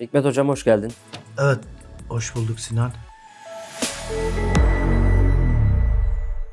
Hikmet Hocam hoş geldin. Evet, hoş bulduk Sinan.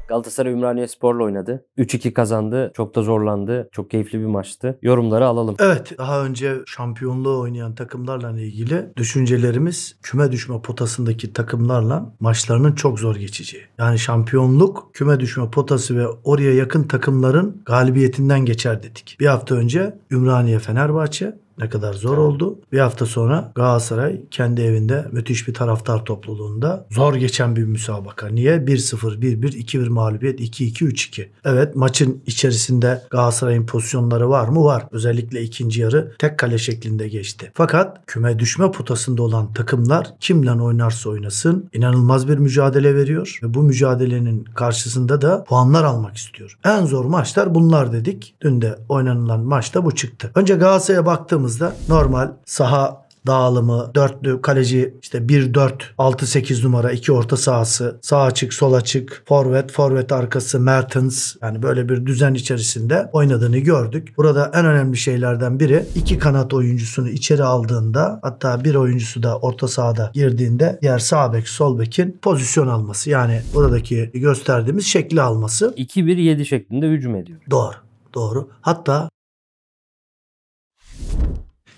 Galatasaray Ümraniye Spor'la oynadı. 3-2 kazandı. Çok da zorlandı. Çok keyifli bir maçtı. Yorumları alalım. Evet. Daha önce şampiyonluğu oynayan takımlarla ilgili düşüncelerimiz küme düşme potasındaki takımlarla maçlarının çok zor geçeceği. Yani şampiyonluk küme düşme potası ve oraya yakın takımların galibiyetinden geçer dedik. Bir hafta önce Ümraniye Fenerbahçe, ne kadar zor oldu. Bir hafta sonra Galatasaray kendi evinde müthiş bir taraftar topluluğunda zor geçen bir müsabaka. Niye? 1-0, 1-1, 2-1 mağlubiyet, 2-2, 3-2. Evet maçın içerisinde Galatasaray'ın pozisyonları var mı? Var. Özellikle ikinci yarı tek kale şeklinde geçti. Fakat küme düşme potasında olan takımlar kimle oynarsa oynasın inanılmaz bir mücadele veriyor ve bu mücadelenin karşısında da puanlar almak istiyor. En zor maçlar bunlar dedik. Dün de oynanılan maçta bu çıktı. Önce Galatasaray'a baktığımız baktığımızda normal saha dağılımı, dörtlü kaleci işte 1-4, 6-8 numara, iki orta sahası, sağ açık, sol açık, forvet, forvet arkası, Mertens yani böyle bir düzen içerisinde oynadığını gördük. Burada en önemli şeylerden biri iki kanat oyuncusunu içeri aldığında hatta bir oyuncusu da orta sahada girdiğinde diğer sağ bek, sol bekin pozisyon alması. Yani buradaki gösterdiğimiz şekli alması. 2-1-7 şeklinde hücum ediyor. Doğru. Doğru. Hatta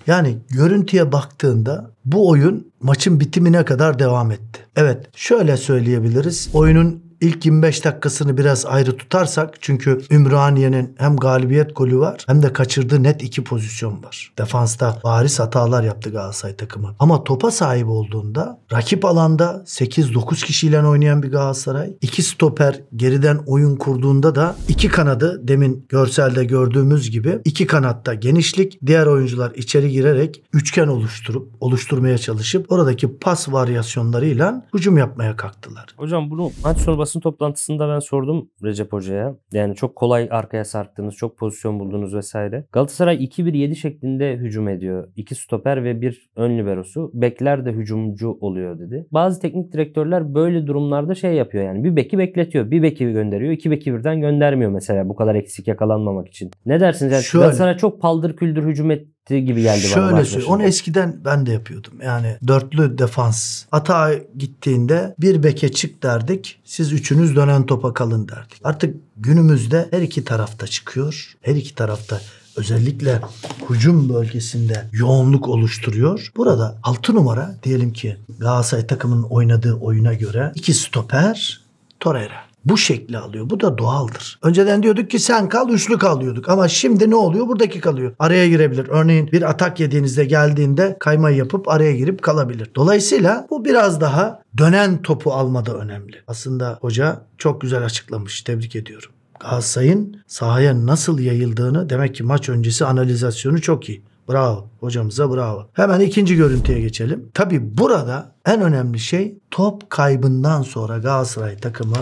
yani görüntüye baktığında bu oyun maçın bitimine kadar devam etti. Evet şöyle söyleyebiliriz. Oyunun ilk 25 dakikasını biraz ayrı tutarsak çünkü Ümraniye'nin hem galibiyet golü var hem de kaçırdığı net iki pozisyon var. Defansta bariz hatalar yaptı Galatasaray takımı. Ama topa sahip olduğunda rakip alanda 8-9 kişiyle oynayan bir Galatasaray. iki stoper geriden oyun kurduğunda da iki kanadı demin görselde gördüğümüz gibi iki kanatta genişlik diğer oyuncular içeri girerek üçgen oluşturup oluşturmaya çalışıp oradaki pas varyasyonlarıyla hücum yapmaya kalktılar. Hocam bunu maç sonu basın toplantısında ben sordum Recep Hoca'ya. Yani çok kolay arkaya sarktınız, çok pozisyon buldunuz vesaire. Galatasaray 2-1-7 şeklinde hücum ediyor. 2 stoper ve bir ön liberosu. Bekler de hücumcu oluyor dedi. Bazı teknik direktörler böyle durumlarda şey yapıyor yani. Bir beki bekletiyor, bir beki gönderiyor, iki beki birden göndermiyor mesela bu kadar eksik yakalanmamak için. Ne dersiniz? Yani Şöyle. Galatasaray çok paldır küldür hücum et, gitti gibi geldi Şöyle bana. Şöyle söyleyeyim. Onu eskiden ben de yapıyordum. Yani dörtlü defans. Ata gittiğinde bir beke çık derdik. Siz üçünüz dönen topa kalın derdik. Artık günümüzde her iki tarafta çıkıyor. Her iki tarafta özellikle hücum bölgesinde yoğunluk oluşturuyor. Burada altı numara diyelim ki Galatasaray takımının oynadığı oyuna göre iki stoper Torreira bu şekli alıyor. Bu da doğaldır. Önceden diyorduk ki sen kal üçlü kal diyorduk. Ama şimdi ne oluyor? Buradaki kalıyor. Araya girebilir. Örneğin bir atak yediğinizde geldiğinde kayma yapıp araya girip kalabilir. Dolayısıyla bu biraz daha dönen topu almada önemli. Aslında hoca çok güzel açıklamış. Tebrik ediyorum. Galatasaray'ın sahaya nasıl yayıldığını demek ki maç öncesi analizasyonu çok iyi. Bravo. Hocamıza bravo. Hemen ikinci görüntüye geçelim. Tabi burada en önemli şey top kaybından sonra Galatasaray takımı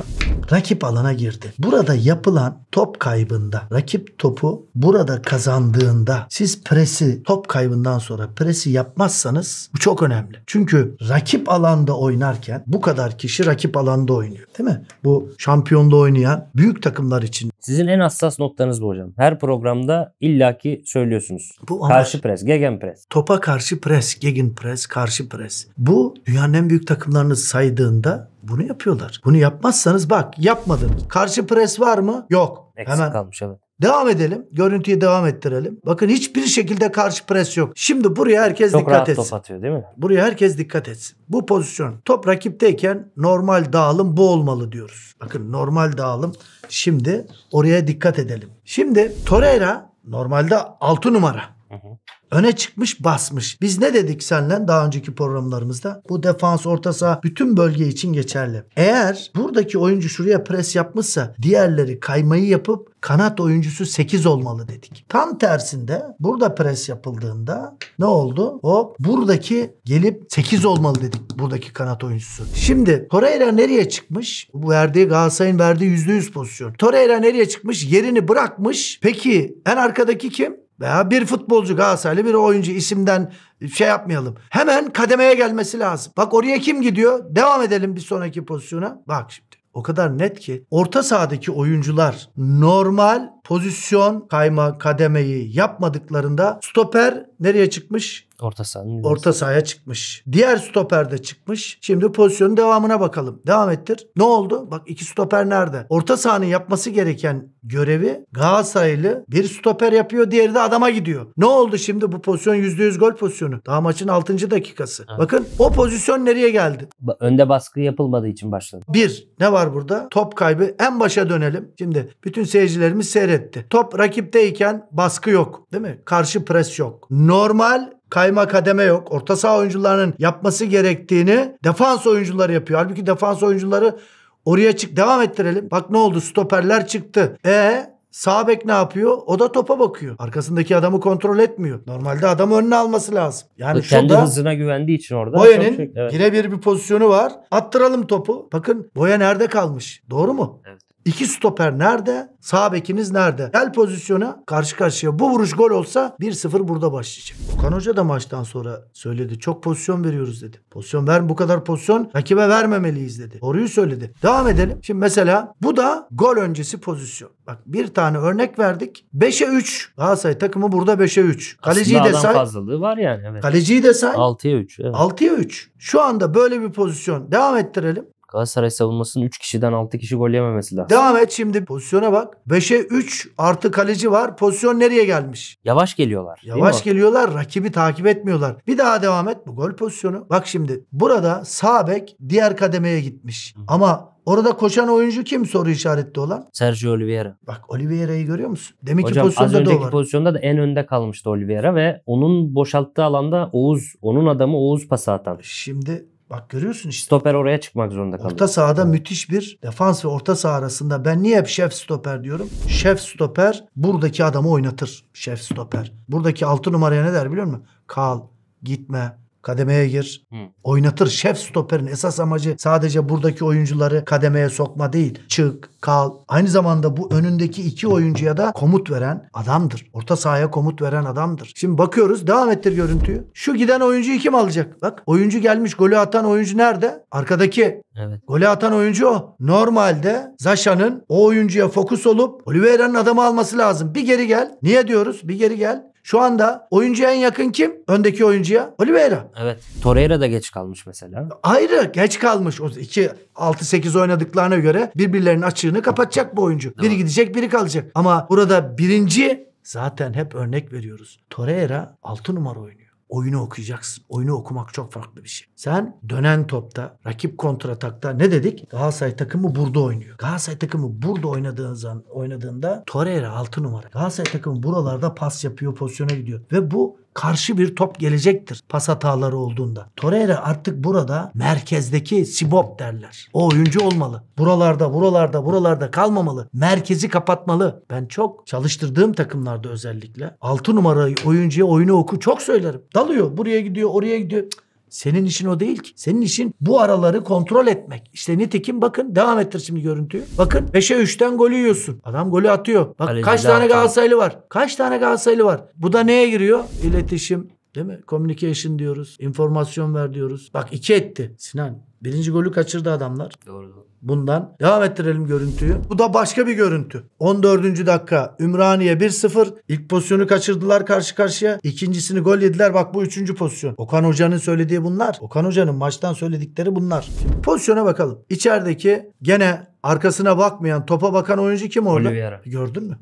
rakip alana girdi. Burada yapılan top kaybında rakip topu burada kazandığında siz presi top kaybından sonra presi yapmazsanız bu çok önemli. Çünkü rakip alanda oynarken bu kadar kişi rakip alanda oynuyor. Değil mi? Bu şampiyonda oynayan büyük takımlar için. Sizin en hassas noktanız bu hocam. Her programda illaki söylüyorsunuz. Bu ama... Karşı pres, gegen Gegenpress. Topa karşı pres, gegenpress, karşı pres. Bu dünyanın en büyük takımlarını saydığında bunu yapıyorlar. Bunu yapmazsanız bak yapmadım. Karşı pres var mı? Yok. Eksik Hemen kalmış evet. Devam edelim. Görüntüyü devam ettirelim. Bakın hiçbir şekilde karşı pres yok. Şimdi buraya herkes Çok dikkat rahat etsin. top atıyor değil mi? Buraya herkes dikkat etsin. Bu pozisyon top rakipteyken normal dağılım bu olmalı diyoruz. Bakın normal dağılım. Şimdi oraya dikkat edelim. Şimdi Torreira normalde 6 numara. Hı hı öne çıkmış basmış. Biz ne dedik senle daha önceki programlarımızda? Bu defans orta saha bütün bölge için geçerli. Eğer buradaki oyuncu şuraya pres yapmışsa diğerleri kaymayı yapıp kanat oyuncusu 8 olmalı dedik. Tam tersinde burada pres yapıldığında ne oldu? O buradaki gelip 8 olmalı dedik buradaki kanat oyuncusu. Şimdi Torreira nereye çıkmış? Bu verdiği Galatasaray'ın verdiği %100 pozisyon. Torreira nereye çıkmış? Yerini bırakmış. Peki en arkadaki kim? Veya bir futbolcu Galatasaraylı bir oyuncu isimden şey yapmayalım. Hemen kademeye gelmesi lazım. Bak oraya kim gidiyor? Devam edelim bir sonraki pozisyona. Bak şimdi. O kadar net ki orta sahadaki oyuncular normal pozisyon kayma kademeyi yapmadıklarında stoper nereye çıkmış? Orta sahanın. Orta sahaya çıkmış. Diğer stoper de çıkmış. Şimdi pozisyonun devamına bakalım. Devam ettir. Ne oldu? Bak iki stoper nerede? Orta sahanın yapması gereken görevi Galatasaraylı bir stoper yapıyor diğeri de adama gidiyor. Ne oldu şimdi bu pozisyon %100 gol pozisyonu. Daha maçın 6. dakikası. Evet. Bakın o pozisyon nereye geldi? Ba- önde baskı yapılmadığı için başladı. Bir ne var burada? Top kaybı. En başa dönelim. Şimdi bütün seyircilerimiz seyretti. Top rakipteyken baskı yok. Değil mi? Karşı pres yok. Normal kayma kademe yok. Orta saha oyuncularının yapması gerektiğini defans oyuncuları yapıyor. Halbuki defans oyuncuları oraya çık devam ettirelim. Bak ne oldu stoperler çıktı. E Sağ bek ne yapıyor? O da topa bakıyor. Arkasındaki adamı kontrol etmiyor. Normalde adam önüne alması lazım. Yani Kendi şurada Kendi hızına güvendiği için orada. Boya'nın şey, evet. birebir bir pozisyonu var. Attıralım topu. Bakın Boya nerede kalmış? Doğru mu? Evet. İki stoper nerede? Sağ bekiniz nerede? Gel pozisyona karşı karşıya. Bu vuruş gol olsa 1-0 burada başlayacak. Okan Hoca da maçtan sonra söyledi. Çok pozisyon veriyoruz dedi. Pozisyon ver bu kadar pozisyon rakibe vermemeliyiz dedi. Doğruyu söyledi. Devam edelim. Şimdi mesela bu da gol öncesi pozisyon. Bak bir tane örnek verdik. 5'e 3. Galatasaray takımı burada 5'e 3. Kaleciyi Aslında de say. fazlalığı var yani. Evet. Kaleciyi de say. 6'ya 3. Evet. 6'ya 3. Şu anda böyle bir pozisyon. Devam ettirelim. Galatasaray savunmasının 3 kişiden 6 kişi gol yememesi lazım. Devam et şimdi pozisyona bak. 5'e 3 artı kaleci var. Pozisyon nereye gelmiş? Yavaş geliyorlar. Yavaş geliyorlar. Rakibi takip etmiyorlar. Bir daha devam et bu gol pozisyonu. Bak şimdi burada sağ bek diğer kademeye gitmiş. Hı. Ama Orada koşan oyuncu kim soru işaretli olan? Sergio Oliveira. Bak Oliveira'yı görüyor musun? Demek Hocam, ki pozisyonda az önceki da var. pozisyonda da en önde kalmıştı Oliveira ve onun boşalttığı alanda Oğuz, onun adamı Oğuz pası atan. Şimdi Bak görüyorsun işte. Stoper oraya çıkmak zorunda kalıyor. Orta sahada evet. müthiş bir defans ve orta saha arasında ben niye hep şef stoper diyorum? Şef stoper buradaki adamı oynatır. Şef stoper. Buradaki altı numaraya ne der biliyor musun? Kal, gitme, Kademeye gir. Hı. Oynatır. Şef stoperin esas amacı sadece buradaki oyuncuları kademeye sokma değil. Çık, kal. Aynı zamanda bu önündeki iki oyuncuya da komut veren adamdır. Orta sahaya komut veren adamdır. Şimdi bakıyoruz. Devam ettir görüntüyü. Şu giden oyuncuyu kim alacak? Bak oyuncu gelmiş. Golü atan oyuncu nerede? Arkadaki. Evet. Golü atan oyuncu o. Normalde Zaşa'nın o oyuncuya fokus olup Oliveira'nın adamı alması lazım. Bir geri gel. Niye diyoruz? Bir geri gel. Şu anda oyuncuya en yakın kim? Öndeki oyuncuya Oliveira. Evet. Torreira da geç kalmış mesela. Ayrı geç kalmış. O 2 6 8 oynadıklarına göre birbirlerinin açığını kapatacak bu oyuncu. Biri gidecek, biri kalacak. Ama burada birinci zaten hep örnek veriyoruz. Torreira 6 numara oynuyor oyunu okuyacaksın. Oyunu okumak çok farklı bir şey. Sen dönen topta, rakip kontratakta ne dedik? Galatasaray takımı burada oynuyor. Galatasaray takımı burada oynadığı zaman oynadığında Torreira 6 numara. Galatasaray takımı buralarda pas yapıyor, pozisyona gidiyor ve bu karşı bir top gelecektir pas hataları olduğunda. Torreira artık burada merkezdeki Sibop derler. O oyuncu olmalı. Buralarda, buralarda, buralarda kalmamalı. Merkezi kapatmalı. Ben çok çalıştırdığım takımlarda özellikle 6 numarayı oyuncuya oyunu oku çok söylerim. Dalıyor, buraya gidiyor, oraya gidiyor. Cık. Senin işin o değil ki. Senin işin bu araları kontrol etmek. İşte nitekim bakın devam ettir şimdi görüntüyü. Bakın 5'e 3'ten golü yiyorsun. Adam golü atıyor. Bak Kaleci kaç tane Galatasaraylı var. Kaç tane Galatasaraylı var. Bu da neye giriyor? İletişim, Değil mi? Communication diyoruz. informasyon ver diyoruz. Bak iki etti Sinan. Birinci golü kaçırdı adamlar. Doğru. Bundan devam ettirelim görüntüyü. Bu da başka bir görüntü. 14. dakika Ümraniye 1-0. İlk pozisyonu kaçırdılar karşı karşıya. İkincisini gol yediler. Bak bu üçüncü pozisyon. Okan Hoca'nın söylediği bunlar. Okan Hoca'nın maçtan söyledikleri bunlar. Şimdi pozisyona bakalım. İçerideki gene arkasına bakmayan topa bakan oyuncu kim orada? Oliveira. Gördün mü?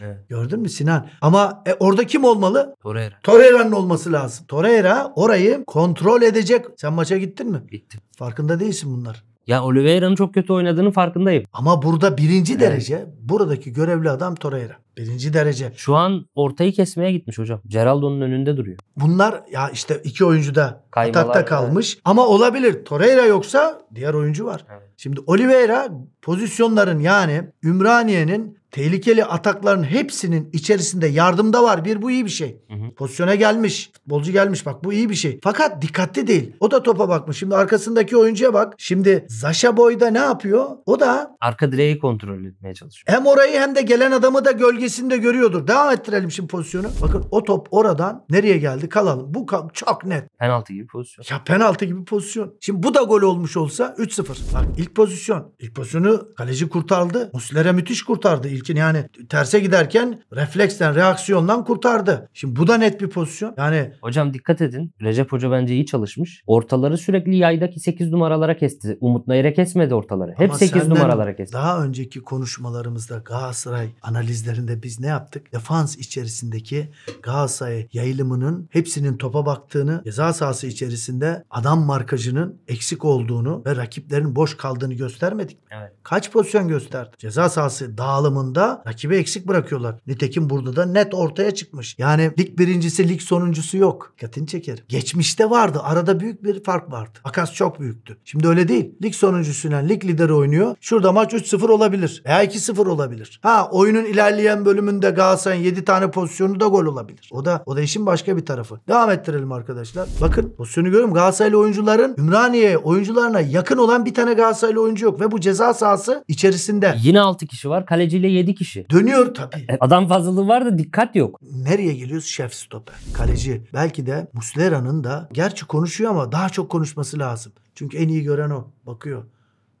Gördün mü Sinan? Ama e, orada kim olmalı? Torreira. Torreira'nın olması lazım. Torreira orayı kontrol edecek. Sen maça gittin mi? Gittim. Farkında değilsin bunlar. Ya Oliveira'nın çok kötü oynadığının farkındayım. Ama burada birinci evet. derece buradaki görevli adam Torreira. Birinci derece. Şu an ortayı kesmeye gitmiş hocam. Geraldo'nun önünde duruyor. Bunlar ya işte iki oyuncu da Kaymalar, atakta kalmış. Evet. Ama olabilir. Torreira yoksa diğer oyuncu var. Evet. Şimdi Oliveira pozisyonların yani Ümraniye'nin tehlikeli atakların hepsinin içerisinde yardımda var. Bir bu iyi bir şey. Hı hı. Pozisyona gelmiş. Futbolcu gelmiş bak bu iyi bir şey. Fakat dikkatli değil. O da topa bakmış. Şimdi arkasındaki oyuncuya bak. Şimdi Zaşa Boy'da ne yapıyor? O da arka direği kontrol etmeye çalışıyor. Hem orayı hem de gelen adamı da gölgesinde görüyordur. Devam ettirelim şimdi pozisyonu. Bakın o top oradan nereye geldi? Kalalım. Bu çok net. Penaltı gibi pozisyon. Ya penaltı gibi pozisyon. Şimdi bu da gol olmuş olsa 3-0. Bak ilk pozisyon. İlk pozisyonu kaleci kurtardı. Muslera müthiş kurtardı ilk için. Yani terse giderken refleksten, reaksiyondan kurtardı. Şimdi bu da net bir pozisyon. Yani Hocam dikkat edin. Recep Hoca bence iyi çalışmış. Ortaları sürekli yaydaki 8 numaralara kesti. Umut Nayır'e kesmedi ortaları. Hep 8 numaralara kesti. Daha önceki konuşmalarımızda Galatasaray analizlerinde biz ne yaptık? Defans içerisindeki Galatasaray yayılımının hepsinin topa baktığını, ceza sahası içerisinde adam markajının eksik olduğunu ve rakiplerin boş kaldığını göstermedik mi? Evet. Kaç pozisyon gösterdi? Ceza sahası dağılımında anda rakibi eksik bırakıyorlar. Nitekim burada da net ortaya çıkmış. Yani lig birincisi lig sonuncusu yok. Dikkatini çekerim. Geçmişte vardı. Arada büyük bir fark vardı. Makas çok büyüktü. Şimdi öyle değil. Lig sonuncusuyla lig lideri oynuyor. Şurada maç 3-0 olabilir. Veya 2-0 olabilir. Ha oyunun ilerleyen bölümünde Galatasaray'ın 7 tane pozisyonu da gol olabilir. O da o da işin başka bir tarafı. Devam ettirelim arkadaşlar. Bakın pozisyonu görüyorum. Galatasaraylı oyuncuların Ümraniye oyuncularına yakın olan bir tane Galatasaraylı oyuncu yok ve bu ceza sahası içerisinde. Yine 6 kişi var. Kaleciyle 7 7 kişi. Dönüyor tabii. E, adam fazlalığı var da dikkat yok. Nereye geliyoruz? Şef stoper. Kaleci. Belki de Muslera'nın da gerçi konuşuyor ama daha çok konuşması lazım. Çünkü en iyi gören o. Bakıyor.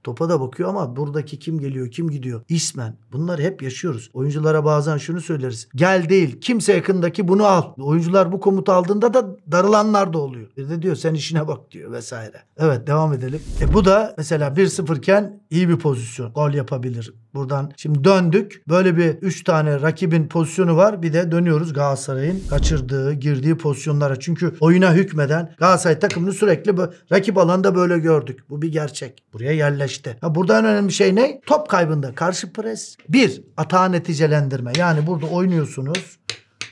Topa da bakıyor ama buradaki kim geliyor, kim gidiyor? ismen bunlar hep yaşıyoruz. Oyunculara bazen şunu söyleriz. Gel değil, kimse yakındaki bunu al. Oyuncular bu komutu aldığında da darılanlar da oluyor. Bir de diyor sen işine bak diyor vesaire. Evet devam edelim. E bu da mesela 1-0 iken iyi bir pozisyon. Gol yapabilir buradan. Şimdi döndük. Böyle bir 3 tane rakibin pozisyonu var. Bir de dönüyoruz Galatasaray'ın kaçırdığı, girdiği pozisyonlara. Çünkü oyuna hükmeden Galatasaray takımını sürekli rakip alanda böyle gördük. Bu bir gerçek. Buraya yerleş 5'te. Ha, burada en önemli şey ne? Top kaybında karşı pres. Bir, atağı neticelendirme. Yani burada oynuyorsunuz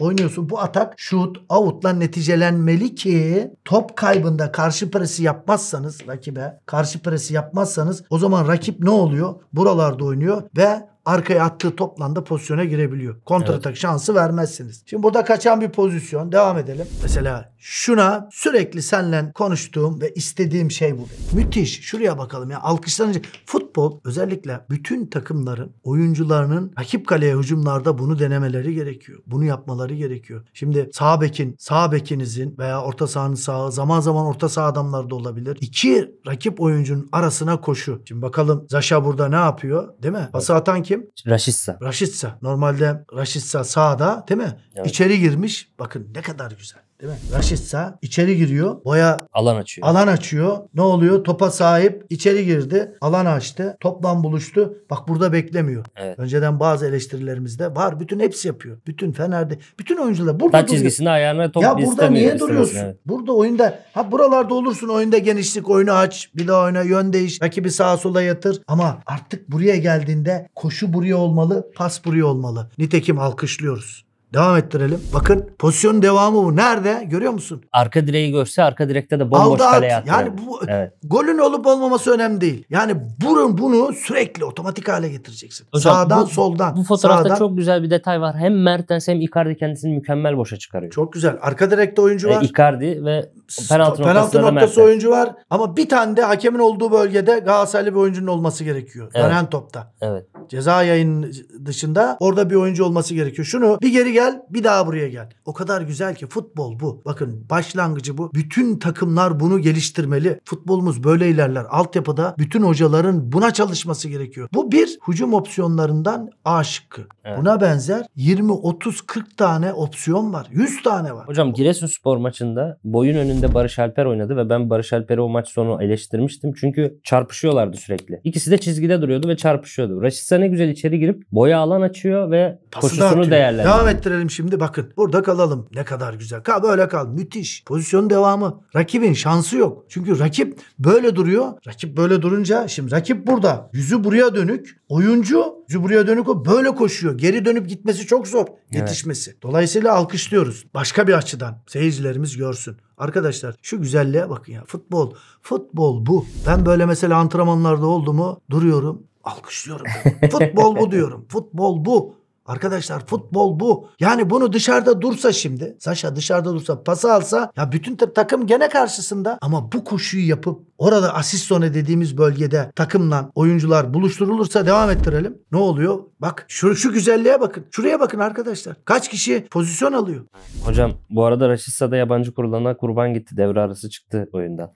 oynuyorsun. Bu atak şut, avutla neticelenmeli ki top kaybında karşı presi yapmazsanız rakibe, karşı presi yapmazsanız o zaman rakip ne oluyor? Buralarda oynuyor ve arkaya attığı topla da pozisyona girebiliyor. Kontratak evet. şansı vermezsiniz. Şimdi burada kaçan bir pozisyon. Devam edelim. Mesela şuna sürekli senle konuştuğum ve istediğim şey bu. Müthiş. Şuraya bakalım ya. Alkışlanacak. Futbol özellikle bütün takımların oyuncularının rakip kaleye hücumlarda bunu denemeleri gerekiyor. Bunu yapmaları gerekiyor. Şimdi sağ bekin, sağ bekinizin veya orta sahanın sağı zaman zaman orta saha adamları da olabilir. İki rakip oyuncunun arasına koşu. Şimdi bakalım Zaşa burada ne yapıyor? Değil mi? Pası atan kim? kim? Raşitsa. Raşitsa. Normalde Raşitsa sağda değil mi? Evet. İçeri girmiş. Bakın ne kadar güzel. Değil mi? Raşit Sağ içeri giriyor. Boya alan açıyor. Alan açıyor. Ne oluyor? Topa sahip içeri girdi. Alan açtı. Toplam buluştu. Bak burada beklemiyor. Evet. Önceden bazı eleştirilerimizde var. Bütün hepsi yapıyor. Bütün Fener'de. Bütün oyuncular burada Taç çizgisini ayağına top Ya burada niye duruyorsun? Evet. Burada oyunda ha buralarda olursun oyunda genişlik oyunu aç. Bir daha oyna yön değiş. Rakibi sağa sola yatır. Ama artık buraya geldiğinde koşu buraya olmalı. Pas buraya olmalı. Nitekim alkışlıyoruz. Devam ettirelim. Bakın pozisyonun devamı bu. Nerede? Görüyor musun? Arka direği görse arka direkte de bomboş Aldı kaleye at. Yani bu evet. golün olup olmaması önemli değil. Yani bunun bunu sürekli otomatik hale getireceksin. Hocam, Sağdan bu, soldan. Bu fotoğrafta sağdan. çok güzel bir detay var. Hem Mertens hem Icardi kendisini mükemmel boşa çıkarıyor. Çok güzel. Arka direkte oyuncu e, var. E, Icardi ve penaltı, penaltı noktası oyuncu var. Ama bir tane de hakemin olduğu bölgede Galatasaraylı bir oyuncunun olması gerekiyor. Evet. Dönen topta. Evet. Ceza yayın dışında orada bir oyuncu olması gerekiyor. Şunu bir geri gel gel bir daha buraya gel. O kadar güzel ki futbol bu. Bakın başlangıcı bu. Bütün takımlar bunu geliştirmeli. Futbolumuz böyle ilerler. Altyapıda bütün hocaların buna çalışması gerekiyor. Bu bir hücum opsiyonlarından A şıkkı. Evet. Buna benzer 20, 30, 40 tane opsiyon var. 100 tane var. Hocam Giresun Spor maçında boyun önünde Barış Alper oynadı ve ben Barış Alper'i o maç sonu eleştirmiştim. Çünkü çarpışıyorlardı sürekli. İkisi de çizgide duruyordu ve çarpışıyordu. Raşitsa ne güzel içeri girip boya alan açıyor ve Pası koşusunu değerlendiriyor. Devam ettir gösterelim şimdi bakın. Burada kalalım. Ne kadar güzel. Kal böyle kal. Müthiş. Pozisyon devamı. Rakibin şansı yok. Çünkü rakip böyle duruyor. Rakip böyle durunca şimdi rakip burada. Yüzü buraya dönük. Oyuncu yüzü buraya dönük o böyle koşuyor. Geri dönüp gitmesi çok zor. Evet. Yetişmesi. Dolayısıyla alkışlıyoruz. Başka bir açıdan seyircilerimiz görsün. Arkadaşlar şu güzelliğe bakın ya. Futbol. Futbol bu. Ben böyle mesela antrenmanlarda oldu mu duruyorum alkışlıyorum. Futbol bu diyorum. Futbol bu. Arkadaşlar futbol bu. Yani bunu dışarıda dursa şimdi, Saşa dışarıda dursa pası alsa ya bütün takım gene karşısında ama bu koşuyu yapıp orada asist zone dediğimiz bölgede takımla oyuncular buluşturulursa devam ettirelim. Ne oluyor? Bak şu, şu güzelliğe bakın. Şuraya bakın arkadaşlar. Kaç kişi pozisyon alıyor? Hocam bu arada Raşitsa'da yabancı kurulana kurban gitti. Devre arası çıktı oyundan.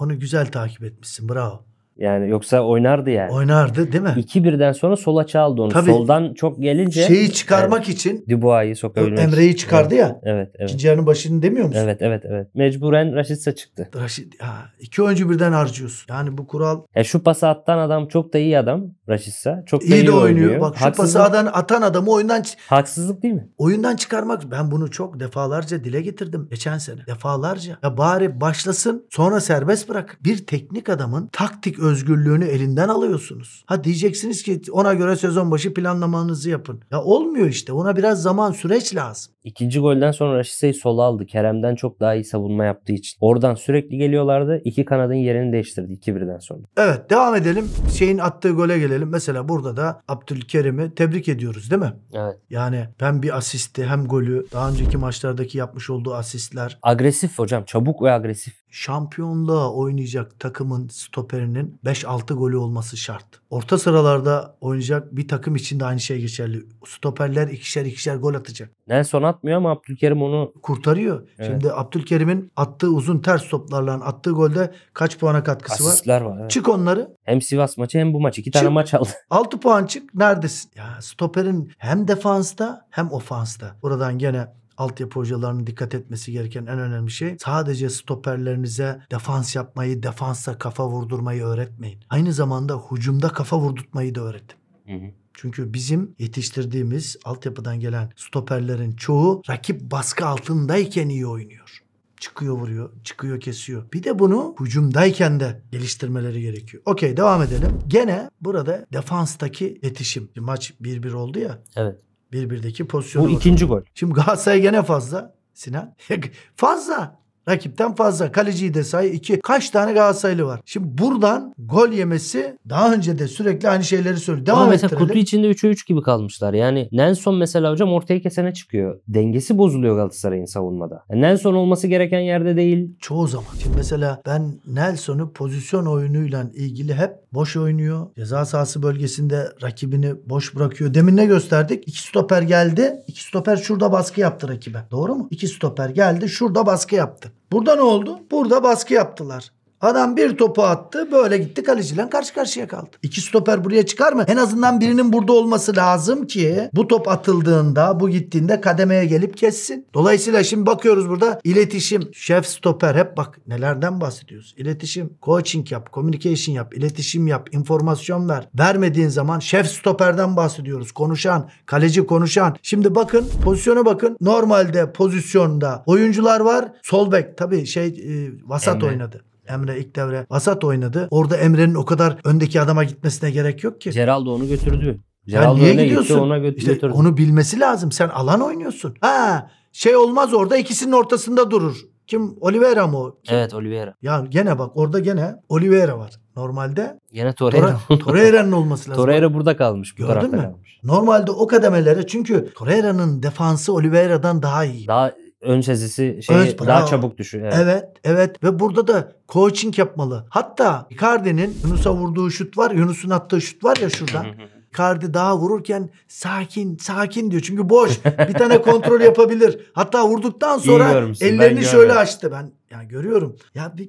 onu güzel takip etmişsin. Bravo. Yani yoksa oynardı yani. Oynardı değil mi? İki birden sonra sola çaldı onu. Tabii. Soldan çok gelince. Şeyi çıkarmak yani, için. Dubois'yi sokabilmek Emre'yi çıkardı evet. ya. Evet. evet. İkinci yarının başını demiyor musun? Evet evet evet. Mecburen Raşitsa çıktı. Raşit, ha, iki oyuncu birden harcıyorsun. Yani bu kural. Ya şu pası attan adam çok da iyi adam. Raşitsa. Çok iyi de oynuyor. oynuyor. Bak Haksızlık... şu pasadan atan adamı oyundan Haksızlık değil mi? Oyundan çıkarmak. Ben bunu çok defalarca dile getirdim geçen sene. Defalarca. Ya bari başlasın sonra serbest bırak. Bir teknik adamın taktik özgürlüğünü elinden alıyorsunuz. Ha diyeceksiniz ki ona göre sezon başı planlamanızı yapın. Ya olmuyor işte. Ona biraz zaman süreç lazım. İkinci golden sonra Raşitsa'yı sola aldı. Kerem'den çok daha iyi savunma yaptığı için. Oradan sürekli geliyorlardı. İki kanadın yerini değiştirdi 2-1'den sonra. Evet devam edelim. Şeyin attığı gole gelelim verelim. Mesela burada da Abdülkerim'i tebrik ediyoruz değil mi? Evet. Yani hem bir asisti hem golü daha önceki maçlardaki yapmış olduğu asistler. Agresif hocam çabuk ve agresif şampiyonluğa oynayacak takımın stoperinin 5-6 golü olması şart. Orta sıralarda oynayacak bir takım için de aynı şey geçerli. Stoperler ikişer ikişer gol atacak. Nelson atmıyor ama Abdülkerim onu kurtarıyor. Evet. Şimdi Abdülkerim'in attığı uzun ters toplarla attığı golde kaç puana katkısı Asistler var? var evet. Çık onları. Hem Sivas maçı hem bu maç. iki çık. tane maç aldı. 6 puan çık. Neredesin? Ya stoperin hem defansta hem ofansta. Buradan gene altyapı hocalarının dikkat etmesi gereken en önemli şey sadece stoperlerinize defans yapmayı, defansa kafa vurdurmayı öğretmeyin. Aynı zamanda hucumda kafa vurdurtmayı da öğretin. Hı hı. Çünkü bizim yetiştirdiğimiz altyapıdan gelen stoperlerin çoğu rakip baskı altındayken iyi oynuyor. Çıkıyor vuruyor, çıkıyor kesiyor. Bir de bunu hücumdayken de geliştirmeleri gerekiyor. Okey devam edelim. Gene burada defanstaki yetişim. Maç 1-1 oldu ya. Evet. Birbirdeki pozisyonu. Bu bakalım. ikinci gol. Şimdi Galatasaray gene fazla Sinan. fazla. Rakipten fazla. Kaleciyi de say iki. Kaç tane Galatasaraylı var? Şimdi buradan gol yemesi daha önce de sürekli aynı şeyleri söylüyor. Devam Ama mesela kutu içinde 3'e 3 gibi kalmışlar. Yani Nelson mesela hocam ortaya kesene çıkıyor. Dengesi bozuluyor Galatasaray'ın savunmada. Yani e, Nelson olması gereken yerde değil. Çoğu zaman. Şimdi mesela ben Nelson'u pozisyon oyunuyla ilgili hep boş oynuyor. Ceza sahası bölgesinde rakibini boş bırakıyor. Demin ne gösterdik? İki stoper geldi. İki stoper şurada baskı yaptı rakibe. Doğru mu? İki stoper geldi. Şurada baskı yaptı. Burada ne oldu? Burada baskı yaptılar. Adam bir topu attı böyle gitti kaleciyle karşı karşıya kaldı. İki stoper buraya çıkar mı? En azından birinin burada olması lazım ki bu top atıldığında bu gittiğinde kademeye gelip kessin. Dolayısıyla şimdi bakıyoruz burada iletişim, şef stoper hep bak nelerden bahsediyoruz. İletişim, coaching yap, communication yap, iletişim yap, informasyon ver. Vermediğin zaman şef stoperden bahsediyoruz. Konuşan, kaleci konuşan. Şimdi bakın pozisyona bakın. Normalde pozisyonda oyuncular var. Sol bek tabii şey e, vasat Emre. oynadı. Emre ilk devre vasat oynadı. Orada Emre'nin o kadar öndeki adama gitmesine gerek yok ki. Geraldo onu götürdü. Geraldo niye gidiyorsun? ona gö- işte götürdü. Onu bilmesi lazım. Sen alan oynuyorsun. Ha şey olmaz orada ikisinin ortasında durur. Kim? Oliveira mı Kim? Evet Oliveira. Ya gene bak orada gene Oliveira var. Normalde Gene Torreira. Torreira'nın olması lazım. Torreira burada kalmış. Bu Gördün mü? Kalmış. Normalde o kademelere çünkü Torreira'nın defansı Oliveira'dan daha iyi. Daha ön sezisi şeyi evet, daha çabuk düşüyor. Evet. evet evet ve burada da coaching yapmalı. Hatta Icardi'nin Yunus'a vurduğu şut var. Yunus'un attığı şut var ya şurada. Icardi daha vururken sakin sakin diyor. Çünkü boş. Bir tane kontrol yapabilir. Hatta vurduktan sonra ellerini şöyle açtı. Ben Ya görüyorum. Ya bir,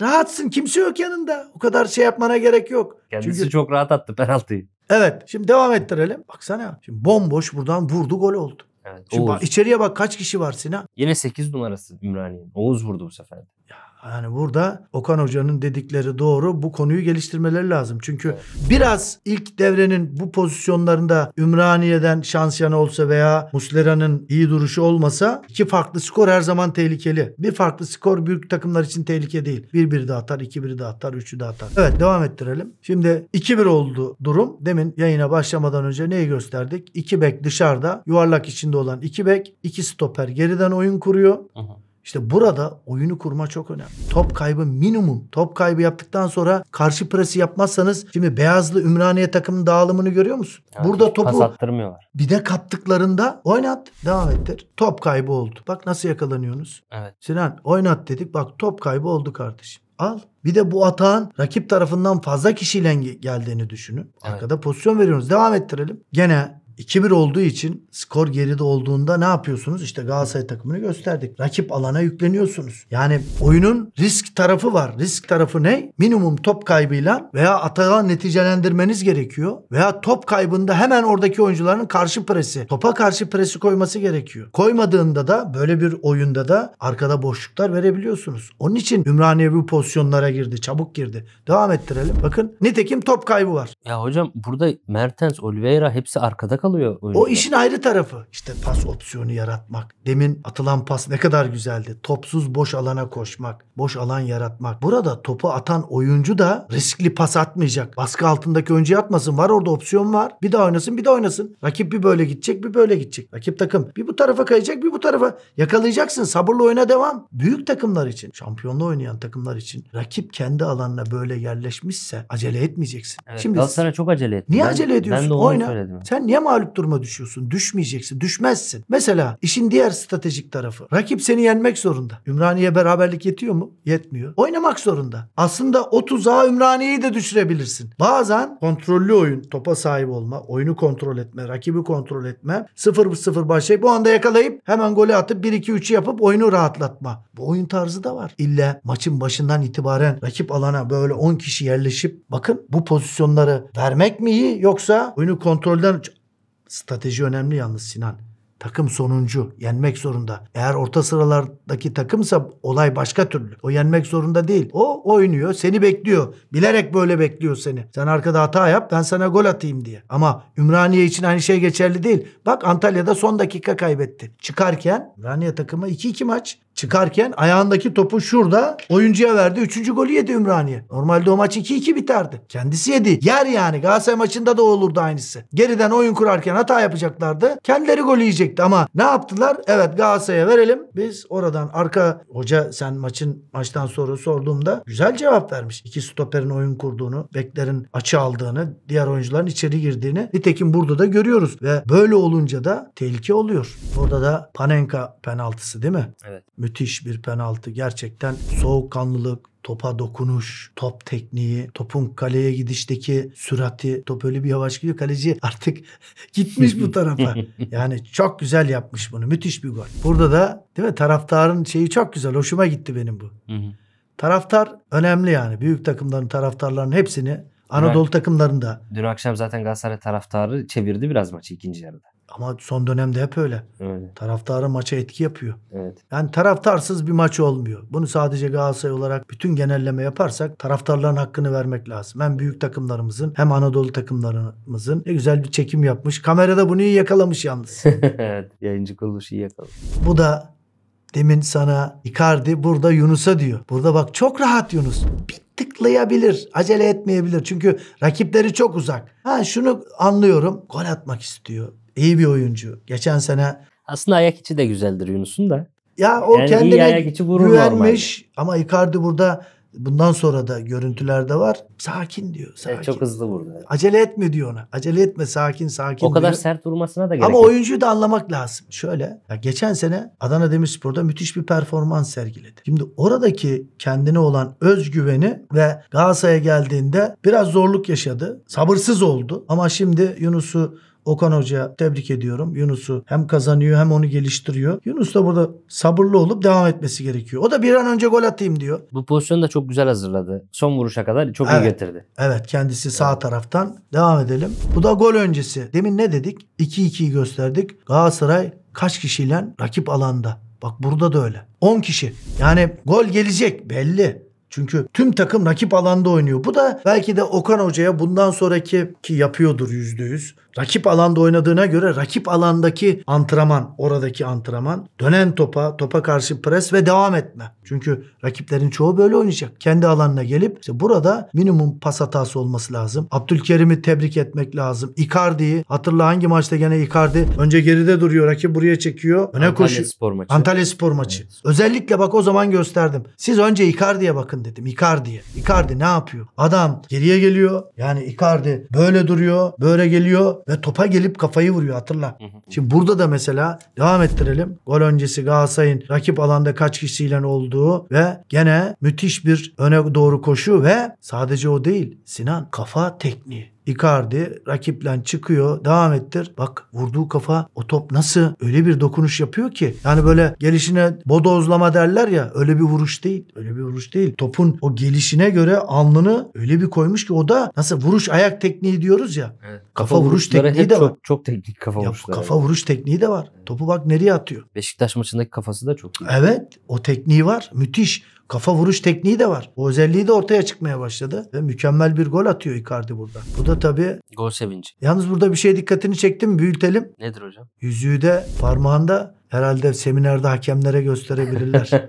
rahatsın. Kimse yok yanında. O kadar şey yapmana gerek yok. Kendisi Çünkü... çok rahat attı penaltıyı. Evet. Şimdi devam ettirelim. Baksana. Şimdi bomboş buradan vurdu gol oldu. Evet. Şimdi bak, içeriye bak kaç kişi var Sinan? Yine 8 numarası Ümraniye'nin. Oğuz vurdu bu sefer. Ya yani burada Okan Hoca'nın dedikleri doğru. Bu konuyu geliştirmeleri lazım. Çünkü biraz ilk devrenin bu pozisyonlarında Ümraniye'den Şansyan olsa veya Muslera'nın iyi duruşu olmasa iki farklı skor her zaman tehlikeli. Bir farklı skor büyük takımlar için tehlike değil. Bir biri de atar, iki biri de atar, üçü de atar. Evet devam ettirelim. Şimdi 2-1 oldu durum. Demin yayına başlamadan önce neyi gösterdik? İki bek dışarıda yuvarlak içinde olan iki bek, iki stoper geriden oyun kuruyor. Aha. İşte burada oyunu kurma çok önemli. Top kaybı minimum. Top kaybı yaptıktan sonra karşı presi yapmazsanız şimdi Beyazlı Ümraniye takımın dağılımını görüyor musun? Evet, burada topu pas attırmıyorlar. Bir de kaptıklarında oynat, devam ettir. Top kaybı oldu. Bak nasıl yakalanıyorsunuz? Evet. Sinan oynat dedik. Bak top kaybı oldu kardeşim. Al. Bir de bu atağın rakip tarafından fazla kişiyle geldiğini düşünün. Arkada evet. pozisyon veriyoruz. Devam ettirelim. Gene 2-1 olduğu için skor geride olduğunda ne yapıyorsunuz? İşte Galatasaray takımını gösterdik. Rakip alana yükleniyorsunuz. Yani oyunun risk tarafı var. Risk tarafı ne? Minimum top kaybıyla veya atağa neticelendirmeniz gerekiyor. Veya top kaybında hemen oradaki oyuncuların karşı presi, topa karşı presi koyması gerekiyor. Koymadığında da böyle bir oyunda da arkada boşluklar verebiliyorsunuz. Onun için Ümraniye bu pozisyonlara girdi. Çabuk girdi. Devam ettirelim. Bakın nitekim top kaybı var. Ya hocam burada Mertens, Oliveira hepsi arkada kalıyor kalıyor oyuncu. O işin ayrı tarafı. İşte pas opsiyonu yaratmak. Demin atılan pas ne kadar güzeldi. Topsuz boş alana koşmak. Boş alan yaratmak. Burada topu atan oyuncu da riskli pas atmayacak. Baskı altındaki oyuncu atmasın. Var orada opsiyon var. Bir daha oynasın bir daha oynasın. Rakip bir böyle gidecek bir böyle gidecek. Rakip takım bir bu tarafa kayacak bir bu tarafa. Yakalayacaksın. Sabırlı oyuna devam. Büyük takımlar için. Şampiyonlu oynayan takımlar için. Rakip kendi alanına böyle yerleşmişse acele etmeyeceksin. Evet, Şimdi sana çok acele et. Niye ben, acele ediyorsun? Ben de onu Oyna. söyledim. Sen niye mağlup duruma düşüyorsun. Düşmeyeceksin. Düşmezsin. Mesela işin diğer stratejik tarafı. Rakip seni yenmek zorunda. Ümraniye beraberlik yetiyor mu? Yetmiyor. Oynamak zorunda. Aslında o tuzağa Ümraniye'yi de düşürebilirsin. Bazen kontrollü oyun, topa sahip olma, oyunu kontrol etme, rakibi kontrol etme, 0-0 başlayıp bu anda yakalayıp hemen golü atıp 1-2-3'ü yapıp oyunu rahatlatma. Bu oyun tarzı da var. İlla maçın başından itibaren rakip alana böyle 10 kişi yerleşip bakın bu pozisyonları vermek mi iyi yoksa oyunu kontrolden Strateji önemli yalnız Sinan. Takım sonuncu. Yenmek zorunda. Eğer orta sıralardaki takımsa olay başka türlü. O yenmek zorunda değil. O oynuyor. Seni bekliyor. Bilerek böyle bekliyor seni. Sen arkada hata yap ben sana gol atayım diye. Ama Ümraniye için aynı şey geçerli değil. Bak Antalya'da son dakika kaybetti. Çıkarken Ümraniye takımı 2-2 maç çıkarken ayağındaki topu şurada oyuncuya verdi. Üçüncü golü yedi Ümraniye. Normalde o maç 2-2 biterdi. Kendisi yedi. Yer yani. Galatasaray maçında da olurdu aynısı. Geriden oyun kurarken hata yapacaklardı. Kendileri gol yiyecekti ama ne yaptılar? Evet Galatasaray'a verelim. Biz oradan arka hoca sen maçın maçtan sonra sorduğumda güzel cevap vermiş. İki stoperin oyun kurduğunu, beklerin açı aldığını, diğer oyuncuların içeri girdiğini. Nitekim burada da görüyoruz ve böyle olunca da tehlike oluyor. Burada da Panenka penaltısı değil mi? Evet müthiş bir penaltı. Gerçekten soğukkanlılık, topa dokunuş, top tekniği, topun kaleye gidişteki sürati, top öyle bir yavaş gidiyor. Kaleci artık gitmiş bu tarafa. Yani çok güzel yapmış bunu. Müthiş bir gol. Burada da değil mi taraftarın şeyi çok güzel. Hoşuma gitti benim bu. Taraftar önemli yani. Büyük takımların taraftarlarının hepsini Anadolu dün, takımlarında. Dün akşam zaten Galatasaray taraftarı çevirdi biraz maçı ikinci yarıda. Ama son dönemde hep öyle. öyle. Taraftarı maça etki yapıyor. Evet. Yani taraftarsız bir maç olmuyor. Bunu sadece Galatasaray olarak bütün genelleme yaparsak taraftarların hakkını vermek lazım. Hem büyük takımlarımızın hem Anadolu takımlarımızın ne güzel bir çekim yapmış. Kamerada bunu iyi yakalamış yalnız. evet. Yayıncı kuruluş iyi yakalamış. Bu da demin sana Icardi burada Yunus'a diyor. Burada bak çok rahat Yunus. Bir tıklayabilir. Acele etmeyebilir. Çünkü rakipleri çok uzak. Ha şunu anlıyorum. Gol atmak istiyor. İyi bir oyuncu. Geçen sene aslında ayak içi de güzeldir Yunus'un da. Ya o yani kendine ayak içi güvenmiş normalde. ama Icardi burada bundan sonra da görüntülerde var. Sakin diyor. Sakin. Evet, çok hızlı vurdu. Acele etme diyor ona. Acele etme sakin sakin. O diyor. kadar sert vurmasına da gerek Ama yok. oyuncuyu da anlamak lazım. Şöyle ya geçen sene Adana Demirspor'da müthiş bir performans sergiledi. Şimdi oradaki kendine olan özgüveni ve Galatasaray'a geldiğinde biraz zorluk yaşadı. Sabırsız oldu. Ama şimdi Yunus'u Okan Hoca tebrik ediyorum. Yunus'u hem kazanıyor hem onu geliştiriyor. Yunus da burada sabırlı olup devam etmesi gerekiyor. O da bir an önce gol atayım diyor. Bu pozisyonu da çok güzel hazırladı. Son vuruşa kadar çok evet. iyi getirdi. Evet kendisi sağ taraftan. Devam edelim. Bu da gol öncesi. Demin ne dedik? 2-2'yi gösterdik. Galatasaray kaç kişiyle rakip alanda? Bak burada da öyle. 10 kişi. Yani gol gelecek belli. Çünkü tüm takım rakip alanda oynuyor. Bu da belki de Okan Hoca'ya bundan sonraki ki yapıyordur yüz. Rakip alanda oynadığına göre rakip alandaki antrenman, oradaki antrenman dönen topa, topa karşı pres ve devam etme. Çünkü rakiplerin çoğu böyle oynayacak. Kendi alanına gelip işte burada minimum pas hatası olması lazım. Abdülkerim'i tebrik etmek lazım. Icardi'yi hatırla hangi maçta gene Icardi önce geride duruyor. Rakip buraya çekiyor. Öne Antalya koşuyor. Spor maçı. Antalya Spor maçı. Evet. Özellikle bak o zaman gösterdim. Siz önce Icardi'ye bakın dedim. Icardi'ye. Icardi ne yapıyor? Adam geriye geliyor. Yani Icardi böyle duruyor. Böyle geliyor ve topa gelip kafayı vuruyor hatırla. Hı hı. Şimdi burada da mesela devam ettirelim. Gol öncesi Galatasaray'ın rakip alanda kaç kişiyle olduğu ve gene müthiş bir öne doğru koşu ve sadece o değil Sinan kafa tekniği. Icardi rakiple çıkıyor. Devam ettir. Bak vurduğu kafa o top nasıl öyle bir dokunuş yapıyor ki. Yani böyle gelişine bodozlama derler ya öyle bir vuruş değil. Öyle bir vuruş değil. Topun o gelişine göre alnını öyle bir koymuş ki o da nasıl vuruş ayak tekniği diyoruz ya. Evet. Kafa, kafa vuruş tekniği de var. Çok teknik kafa vuruşları. Kafa vuruş tekniği de var. Topu bak nereye atıyor. Beşiktaş maçındaki kafası da çok iyi. Evet o tekniği var. Müthiş. Kafa vuruş tekniği de var. O özelliği de ortaya çıkmaya başladı. Ve mükemmel bir gol atıyor Icardi burada. Bu da tabii... Gol sevinci. Yalnız burada bir şey dikkatini çektim. Büyütelim. Nedir hocam? Yüzüğü de parmağında herhalde seminerde hakemlere gösterebilirler.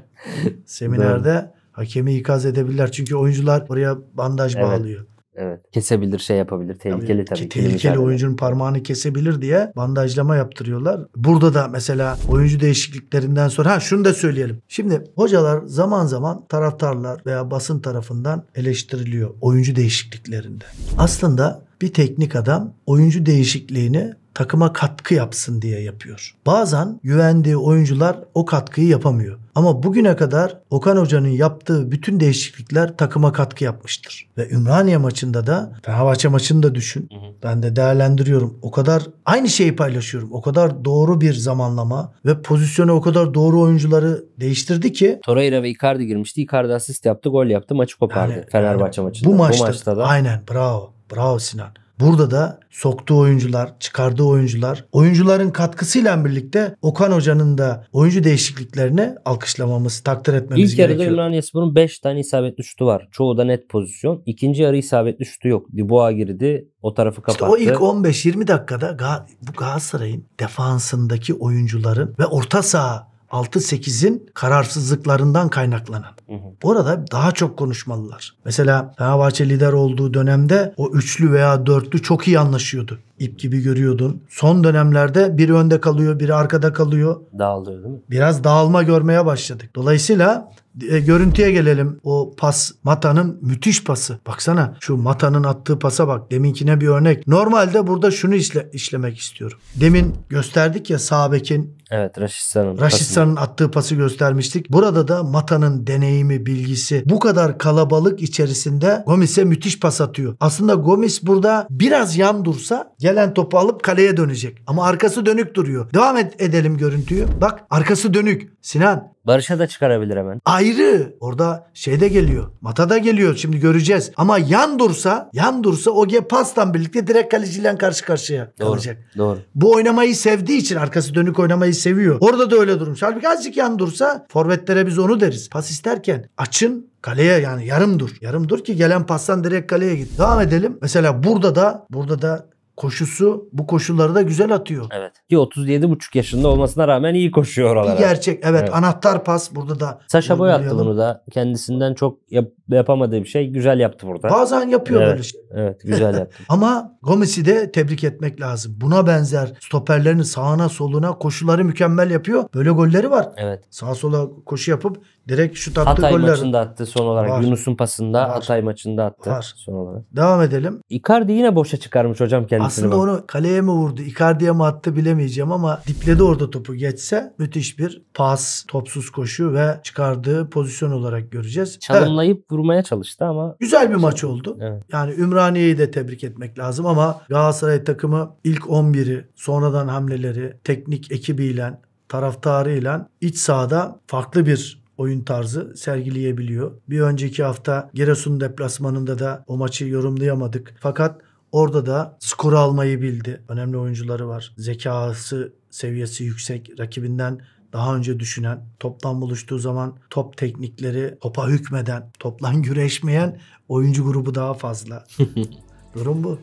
Seminerde hakemi ikaz edebilirler. Çünkü oyuncular oraya bandaj evet. bağlıyor. Evet. Kesebilir, şey yapabilir. Tehlikeli tabii. tabii tehlikeli oyuncunun parmağını kesebilir diye bandajlama yaptırıyorlar. Burada da mesela oyuncu değişikliklerinden sonra ha şunu da söyleyelim. Şimdi hocalar zaman zaman taraftarlar veya basın tarafından eleştiriliyor oyuncu değişikliklerinde. Aslında bir teknik adam oyuncu değişikliğini takıma katkı yapsın diye yapıyor. Bazen güvendiği oyuncular o katkıyı yapamıyor. Ama bugüne kadar Okan Hoca'nın yaptığı bütün değişiklikler takıma katkı yapmıştır. Ve Ümraniye maçında da Fenerbahçe maçını da düşün. Ben de değerlendiriyorum. O kadar aynı şeyi paylaşıyorum. O kadar doğru bir zamanlama ve pozisyonu o kadar doğru oyuncuları değiştirdi ki. Torreira ve Icardi girmişti. Icardi asist yaptı, gol yaptı, maçı kopardı. Yani, Fenerbahçe yani, maçında. Bu maçta, bu maçta da. Aynen bravo. Bravo Sinan. Burada da soktuğu oyuncular, çıkardığı oyuncular, oyuncuların katkısıyla birlikte Okan Hoca'nın da oyuncu değişikliklerini alkışlamamız, takdir etmemiz İlk gerekiyor. İlk yarıda Ümraniyespor'un 5 tane isabetli şutu var. Çoğu da net pozisyon. İkinci yarı isabetli şutu yok. Dubois girdi, o tarafı kapattı. İşte o ilk 15-20 dakikada bu Galatasaray'ın defansındaki oyuncuların ve orta saha 6-8'in kararsızlıklarından kaynaklanan. Orada daha çok konuşmalılar. Mesela Fenerbahçe lider olduğu dönemde o üçlü veya dörtlü çok iyi anlaşıyordu. İp gibi görüyordun. Son dönemlerde biri önde kalıyor, biri arkada kalıyor. Dağılıyor değil mi? Biraz dağılma görmeye başladık. Dolayısıyla e, görüntüye gelelim. O pas Mata'nın müthiş pası. Baksana şu Mata'nın attığı pasa bak. Deminkine bir örnek. Normalde burada şunu işle, işlemek istiyorum. Demin gösterdik ya Sabek'in Evet Raşitsa'nın Raşitsa'nın attığı pası göstermiştik. Burada da Mata'nın deneyimi, bilgisi bu kadar kalabalık içerisinde Gomis'e müthiş pas atıyor. Aslında Gomis burada biraz yan dursa gelen topu alıp kaleye dönecek. Ama arkası dönük duruyor. Devam et edelim görüntüyü. Bak arkası dönük. Sinan Barış'a da çıkarabilir hemen. Ayrı. Orada şey de geliyor. Mata da geliyor. Şimdi göreceğiz. Ama yan dursa, yan dursa Oge pastan birlikte direkt kaleciyle karşı karşıya kalacak. Doğru. doğru. Bu oynamayı sevdiği için, arkası dönük oynamayı seviyor. Orada da öyle durmuş. Halbuki azıcık yan dursa forvetlere biz onu deriz. Pas isterken açın Kaleye yani yarım dur. Yarım dur ki gelen pastan direkt kaleye git. Devam edelim. Mesela burada da burada da koşusu bu koşulları da güzel atıyor. Evet. Ki 37,5 yaşında olmasına rağmen iyi koşuyor oralara. Bir gerçek. Evet, evet. anahtar pas burada da. Saşa Boy attı bunu da. Kendisinden çok yap- yapamadığı bir şey güzel yaptı burada. Bazen yapıyor evet. böyle şey. Evet, güzel yaptı. Ama Gomez'i de tebrik etmek lazım. Buna benzer stoperlerini sağına soluna koşuları mükemmel yapıyor. Böyle golleri var. Evet. Sağa sola koşu yapıp Direkt şu attı Hatay goller. maçında attı son olarak. Var. Yunus'un pasında Var. Hatay maçında attı Var. son olarak. Devam edelim. Icardi yine boşa çıkarmış hocam kendisini. Aslında bak. onu kaleye mi vurdu, Icardi'ye mi attı bilemeyeceğim ama dipledi orada topu geçse müthiş bir pas, topsuz koşu ve çıkardığı pozisyon olarak göreceğiz. Çalınlayıp evet. vurmaya çalıştı ama. Güzel bir maç oldu. Evet. Yani Ümraniye'yi de tebrik etmek lazım ama Galatasaray takımı ilk 11'i, sonradan hamleleri, teknik ekibiyle taraftarıyla iç sahada farklı bir oyun tarzı sergileyebiliyor. Bir önceki hafta Giresun deplasmanında da o maçı yorumlayamadık. Fakat Orada da skoru almayı bildi. Önemli oyuncuları var. Zekası seviyesi yüksek. Rakibinden daha önce düşünen, toptan buluştuğu zaman top teknikleri topa hükmeden, toplan güreşmeyen oyuncu grubu daha fazla. Durum bu.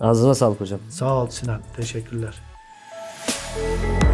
Ağzına sağlık hocam. Sağ ol Sinan. Teşekkürler. Müzik